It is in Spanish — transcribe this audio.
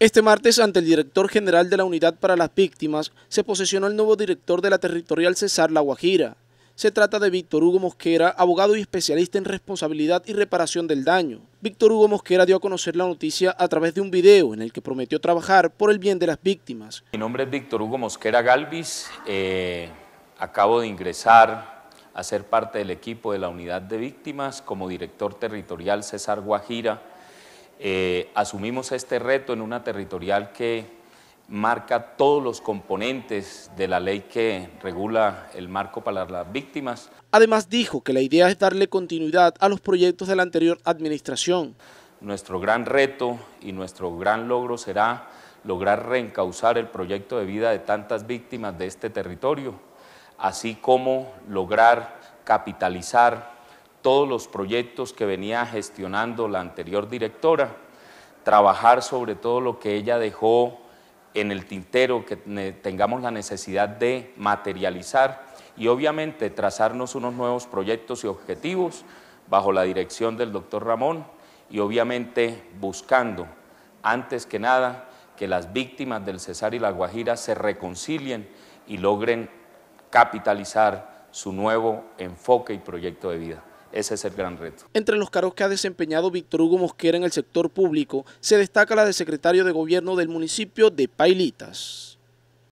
Este martes, ante el director general de la Unidad para las Víctimas, se posesionó el nuevo director de la Territorial César La Guajira. Se trata de Víctor Hugo Mosquera, abogado y especialista en responsabilidad y reparación del daño. Víctor Hugo Mosquera dio a conocer la noticia a través de un video en el que prometió trabajar por el bien de las víctimas. Mi nombre es Víctor Hugo Mosquera Galvis, eh, acabo de ingresar a ser parte del equipo de la Unidad de Víctimas como director territorial César Guajira eh, asumimos este reto en una territorial que marca todos los componentes de la ley que regula el marco para las víctimas. Además dijo que la idea es darle continuidad a los proyectos de la anterior administración. Nuestro gran reto y nuestro gran logro será lograr reencauzar el proyecto de vida de tantas víctimas de este territorio, así como lograr capitalizar todos los proyectos que venía gestionando la anterior directora, trabajar sobre todo lo que ella dejó en el tintero, que tengamos la necesidad de materializar y obviamente trazarnos unos nuevos proyectos y objetivos bajo la dirección del doctor Ramón y obviamente buscando, antes que nada, que las víctimas del Cesar y la Guajira se reconcilien y logren capitalizar su nuevo enfoque y proyecto de vida. Ese es el gran reto. Entre los cargos que ha desempeñado Víctor Hugo Mosquera en el sector público, se destaca la de secretario de gobierno del municipio de Pailitas.